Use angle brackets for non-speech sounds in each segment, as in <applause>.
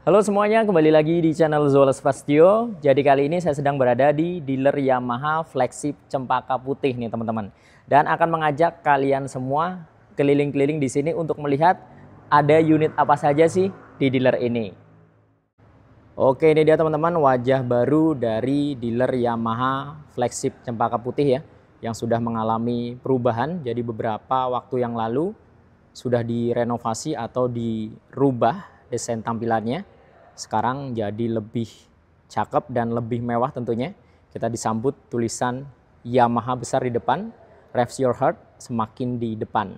Halo semuanya, kembali lagi di channel Zola Spastio. Jadi kali ini saya sedang berada di dealer Yamaha flagship Cempaka Putih nih teman-teman. Dan akan mengajak kalian semua keliling-keliling di sini untuk melihat ada unit apa saja sih di dealer ini. Oke, ini dia teman-teman wajah baru dari dealer Yamaha flagship Cempaka Putih ya yang sudah mengalami perubahan. Jadi beberapa waktu yang lalu sudah direnovasi atau dirubah desain tampilannya sekarang jadi lebih cakep dan lebih mewah tentunya. Kita disambut tulisan Yamaha besar di depan, Revs Your Heart semakin di depan.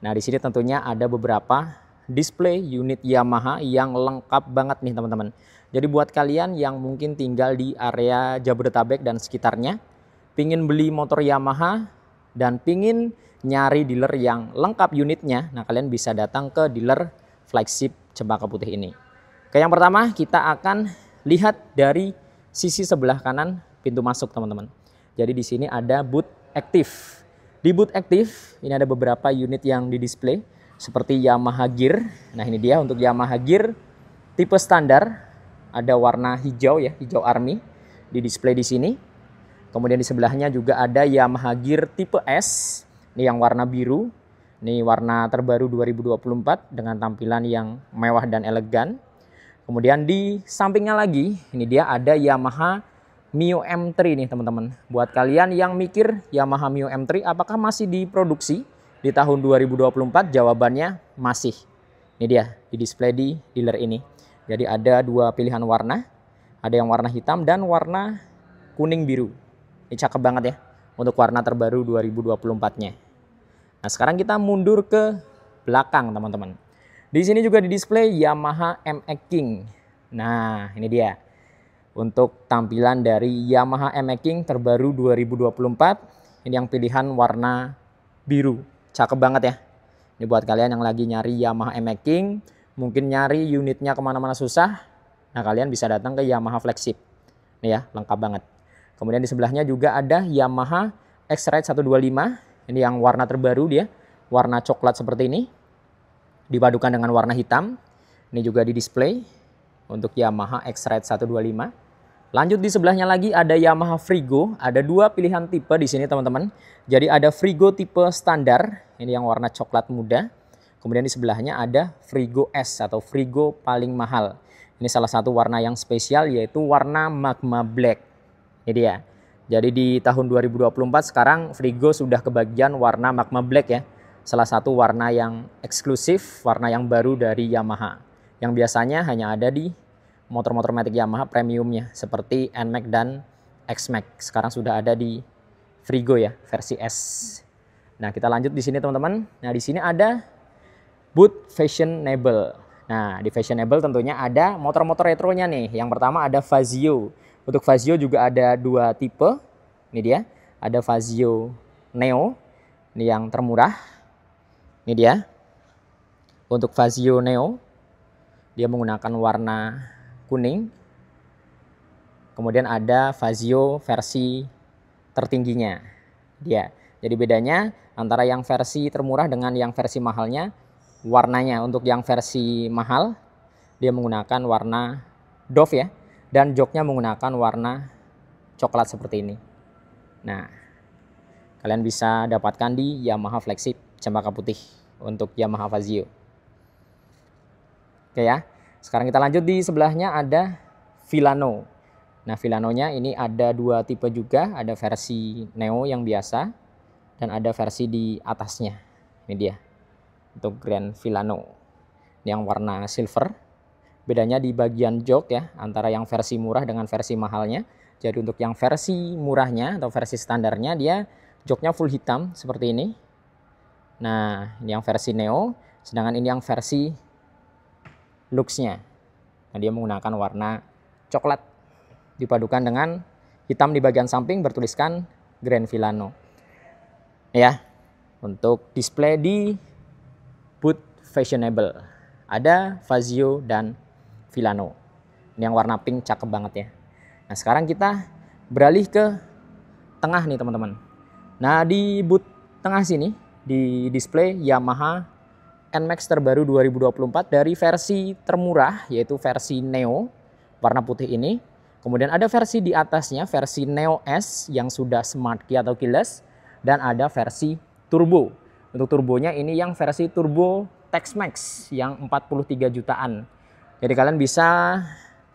Nah di sini tentunya ada beberapa display unit Yamaha yang lengkap banget nih teman-teman. Jadi buat kalian yang mungkin tinggal di area Jabodetabek dan sekitarnya, pingin beli motor Yamaha dan pingin nyari dealer yang lengkap unitnya, nah kalian bisa datang ke dealer flagship cempaka putih ini. Oke, yang pertama kita akan lihat dari sisi sebelah kanan pintu masuk, teman-teman. Jadi di sini ada boot aktif. Di boot aktif ini ada beberapa unit yang di display seperti Yamaha Gear. Nah, ini dia untuk Yamaha Gear tipe standar ada warna hijau ya, hijau army di display di sini. Kemudian di sebelahnya juga ada Yamaha Gear tipe S. Ini yang warna biru ini warna terbaru 2024 dengan tampilan yang mewah dan elegan. Kemudian di sampingnya lagi, ini dia ada Yamaha Mio M3 nih teman-teman. Buat kalian yang mikir Yamaha Mio M3 apakah masih diproduksi di tahun 2024? Jawabannya masih. Ini dia di display di dealer ini. Jadi ada dua pilihan warna. Ada yang warna hitam dan warna kuning biru. Ini cakep banget ya untuk warna terbaru 2024-nya. Nah, sekarang kita mundur ke belakang, teman-teman. Di sini juga di display Yamaha MX King. Nah, ini dia. Untuk tampilan dari Yamaha MX King terbaru 2024. Ini yang pilihan warna biru. Cakep banget ya. Ini buat kalian yang lagi nyari Yamaha MX King. Mungkin nyari unitnya kemana-mana susah. Nah, kalian bisa datang ke Yamaha Flagship. Ini ya, lengkap banget. Kemudian di sebelahnya juga ada Yamaha X-Ride 125 ini yang warna terbaru dia, warna coklat seperti ini. Dipadukan dengan warna hitam. Ini juga di display untuk Yamaha X-Ride 125. Lanjut di sebelahnya lagi ada Yamaha Frigo. Ada dua pilihan tipe di sini teman-teman. Jadi ada Frigo tipe standar. Ini yang warna coklat muda. Kemudian di sebelahnya ada Frigo S atau Frigo paling mahal. Ini salah satu warna yang spesial yaitu warna magma black. Ini dia. Jadi di tahun 2024 sekarang Frigo sudah kebagian warna Magma Black ya. Salah satu warna yang eksklusif, warna yang baru dari Yamaha. Yang biasanya hanya ada di motor-motor matic Yamaha premiumnya seperti NMAX dan XMAX. Sekarang sudah ada di Frigo ya, versi S. Nah, kita lanjut di sini teman-teman. Nah, di sini ada boot fashionable. Nah, di fashionable tentunya ada motor-motor retronya nih. Yang pertama ada Fazio. Untuk Fazio juga ada dua tipe. Ini dia, ada Fazio Neo, ini yang termurah. Ini dia. Untuk Fazio Neo, dia menggunakan warna kuning. Kemudian ada Fazio versi tertingginya. Dia. Jadi bedanya antara yang versi termurah dengan yang versi mahalnya warnanya. Untuk yang versi mahal dia menggunakan warna Dove ya dan joknya menggunakan warna coklat seperti ini. Nah, kalian bisa dapatkan di Yamaha Flagship cempaka putih untuk Yamaha Vazio. Oke ya. Sekarang kita lanjut di sebelahnya ada Villano. Nah, Villanonya ini ada dua tipe juga, ada versi Neo yang biasa dan ada versi di atasnya. Ini dia. Untuk Grand Villano yang warna silver Bedanya di bagian jok ya, antara yang versi murah dengan versi mahalnya. Jadi untuk yang versi murahnya atau versi standarnya dia joknya full hitam seperti ini. Nah, ini yang versi Neo, sedangkan ini yang versi luxnya Nah, dia menggunakan warna coklat dipadukan dengan hitam di bagian samping bertuliskan Grand Villano. Ya, untuk display di Boot Fashionable. Ada Fazio dan Villano. Ini yang warna pink cakep banget ya. Nah sekarang kita beralih ke tengah nih teman-teman. Nah di boot tengah sini di display Yamaha NMAX terbaru 2024 dari versi termurah yaitu versi Neo warna putih ini. Kemudian ada versi di atasnya versi Neo S yang sudah smart key atau keyless dan ada versi turbo. Untuk turbonya ini yang versi turbo tex Max yang 43 jutaan jadi kalian bisa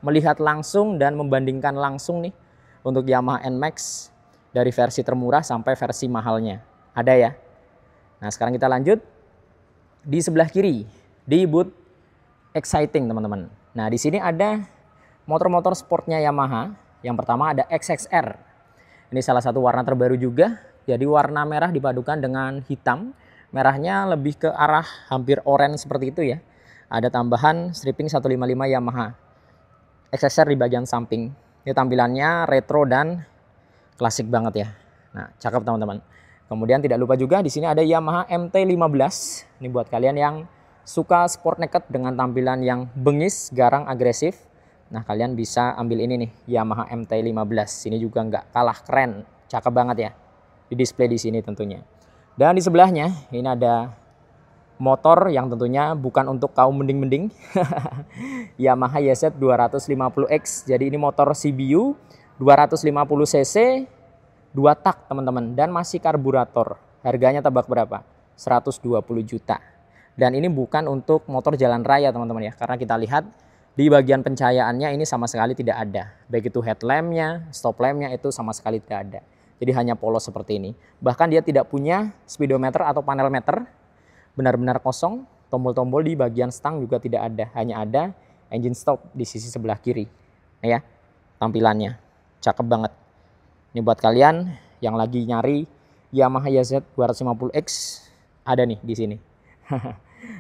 melihat langsung dan membandingkan langsung nih untuk Yamaha NMAX dari versi termurah sampai versi mahalnya. Ada ya? Nah sekarang kita lanjut. Di sebelah kiri, di boot exciting teman-teman. Nah di sini ada motor-motor sportnya Yamaha. Yang pertama ada XXR. Ini salah satu warna terbaru juga. Jadi warna merah dipadukan dengan hitam. Merahnya lebih ke arah hampir orange seperti itu ya ada tambahan stripping 155 Yamaha XSR di bagian samping. Ini tampilannya retro dan klasik banget ya. Nah, cakep teman-teman. Kemudian tidak lupa juga di sini ada Yamaha MT15. Ini buat kalian yang suka sport naked dengan tampilan yang bengis, garang, agresif. Nah, kalian bisa ambil ini nih, Yamaha MT15. Ini juga nggak kalah keren, cakep banget ya. Di display di sini tentunya. Dan di sebelahnya ini ada motor yang tentunya bukan untuk kaum mending-mending <laughs> Yamaha YZ 250X jadi ini motor CBU 250 cc 2 tak teman-teman dan masih karburator harganya tebak berapa 120 juta dan ini bukan untuk motor jalan raya teman-teman ya karena kita lihat di bagian pencahayaannya ini sama sekali tidak ada baik itu headlampnya stop lampnya itu sama sekali tidak ada jadi hanya polos seperti ini bahkan dia tidak punya speedometer atau panel meter benar-benar kosong, tombol-tombol di bagian stang juga tidak ada, hanya ada engine stop di sisi sebelah kiri. Nah ya, tampilannya cakep banget. Ini buat kalian yang lagi nyari Yamaha YZ 250X ada nih di sini. <laughs>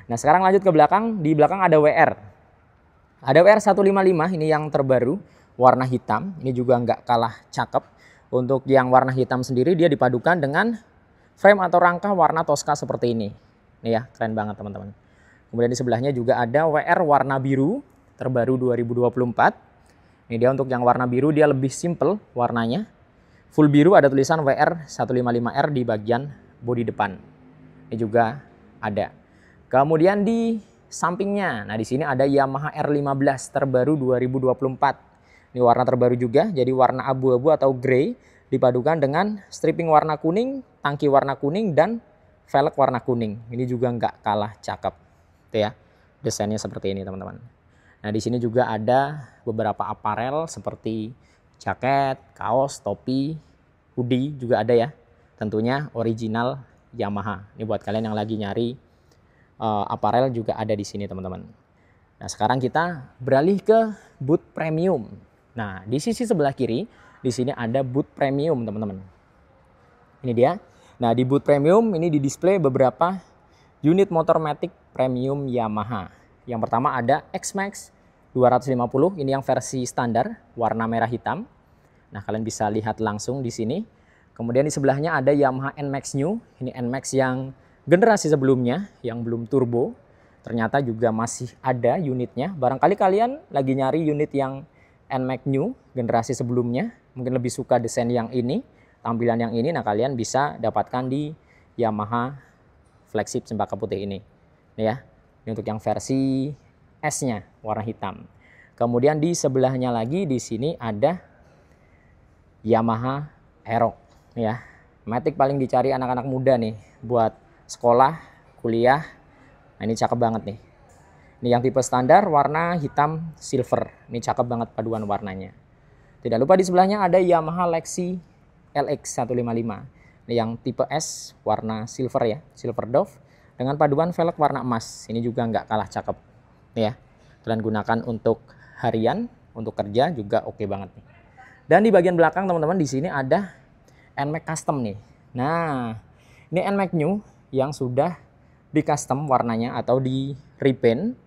nah, sekarang lanjut ke belakang, di belakang ada WR. Ada WR 155 ini yang terbaru warna hitam, ini juga nggak kalah cakep. Untuk yang warna hitam sendiri dia dipadukan dengan frame atau rangka warna Tosca seperti ini. Nih ya, keren banget teman-teman. Kemudian di sebelahnya juga ada WR warna biru terbaru 2024. Ini dia untuk yang warna biru dia lebih simple warnanya. Full biru ada tulisan WR 155R di bagian bodi depan. Ini juga ada. Kemudian di sampingnya, nah di sini ada Yamaha R15 terbaru 2024. Ini warna terbaru juga, jadi warna abu-abu atau grey dipadukan dengan stripping warna kuning, tangki warna kuning, dan velg warna kuning. Ini juga nggak kalah cakep. Gitu ya. Desainnya seperti ini, teman-teman. Nah, di sini juga ada beberapa aparel seperti jaket, kaos, topi, hoodie juga ada ya. Tentunya original Yamaha. Ini buat kalian yang lagi nyari uh, aparel juga ada di sini, teman-teman. Nah, sekarang kita beralih ke boot premium. Nah, di sisi sebelah kiri, di sini ada boot premium, teman-teman. Ini dia. Nah, di boot premium ini di display beberapa unit motor Matic premium Yamaha. Yang pertama ada X-Max 250, ini yang versi standar, warna merah hitam. Nah, kalian bisa lihat langsung di sini. Kemudian di sebelahnya ada Yamaha N Max New. Ini N Max yang generasi sebelumnya, yang belum turbo. Ternyata juga masih ada unitnya. Barangkali kalian lagi nyari unit yang N Max New, generasi sebelumnya. Mungkin lebih suka desain yang ini tampilan yang ini nah kalian bisa dapatkan di Yamaha flagship cempaka putih ini. Ini ya. Ini untuk yang versi S-nya warna hitam. Kemudian di sebelahnya lagi di sini ada Yamaha Aerox ya. Matic paling dicari anak-anak muda nih buat sekolah, kuliah. Nah, ini cakep banget nih. Ini yang tipe standar warna hitam silver. Ini cakep banget paduan warnanya. Tidak lupa di sebelahnya ada Yamaha Lexi LX155 yang tipe S warna silver ya silver dove dengan paduan velg warna emas ini juga nggak kalah cakep ya kalian gunakan untuk harian untuk kerja juga oke okay banget nih dan di bagian belakang teman-teman di sini ada NMAX custom nih nah ini NMAX new yang sudah di custom warnanya atau di repaint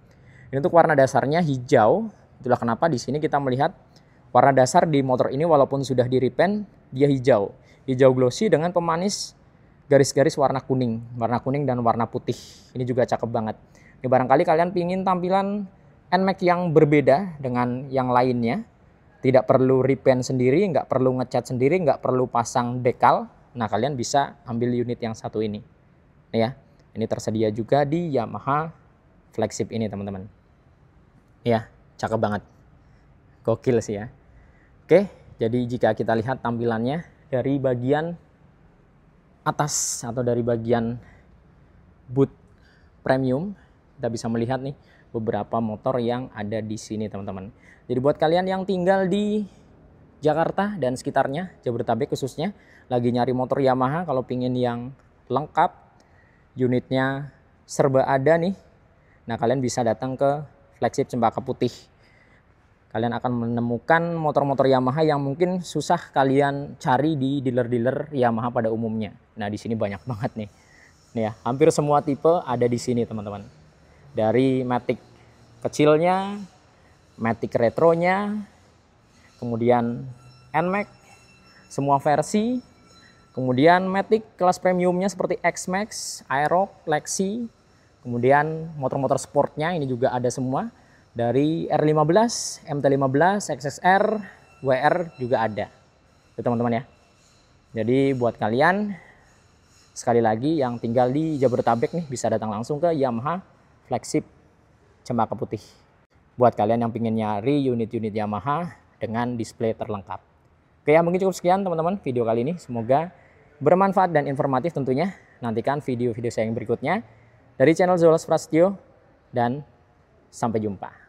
ini untuk warna dasarnya hijau itulah kenapa di sini kita melihat warna dasar di motor ini walaupun sudah di repaint dia hijau. Hijau glossy dengan pemanis garis-garis warna kuning, warna kuning dan warna putih. Ini juga cakep banget. Ini barangkali kalian pingin tampilan NMAX yang berbeda dengan yang lainnya. Tidak perlu repaint sendiri, nggak perlu ngecat sendiri, nggak perlu pasang dekal. Nah kalian bisa ambil unit yang satu ini. Ya, ini tersedia juga di Yamaha flagship ini teman-teman. Ya, cakep banget. Gokil sih ya. Oke, jadi jika kita lihat tampilannya dari bagian atas atau dari bagian boot premium, kita bisa melihat nih beberapa motor yang ada di sini teman-teman. Jadi buat kalian yang tinggal di Jakarta dan sekitarnya, Jabodetabek khususnya, lagi nyari motor Yamaha kalau pingin yang lengkap, unitnya serba ada nih. Nah kalian bisa datang ke flagship Cempaka Putih kalian akan menemukan motor-motor Yamaha yang mungkin susah kalian cari di dealer-dealer Yamaha pada umumnya. Nah, di sini banyak banget nih. Nih ya, hampir semua tipe ada di sini, teman-teman. Dari Matic kecilnya, Matic retronya, kemudian NMAX, semua versi, kemudian Matic kelas premiumnya seperti Xmax, max Aerox, Lexi, kemudian motor-motor sportnya ini juga ada semua dari R15, MT15, XSR, WR juga ada. Itu teman-teman ya. Jadi buat kalian sekali lagi yang tinggal di Jabodetabek nih bisa datang langsung ke Yamaha flagship cempaka putih. Buat kalian yang pingin nyari unit-unit Yamaha dengan display terlengkap. Oke ya mungkin cukup sekian teman-teman video kali ini. Semoga bermanfaat dan informatif tentunya. Nantikan video-video saya yang berikutnya dari channel Zolas Prasetyo dan sampai jumpa.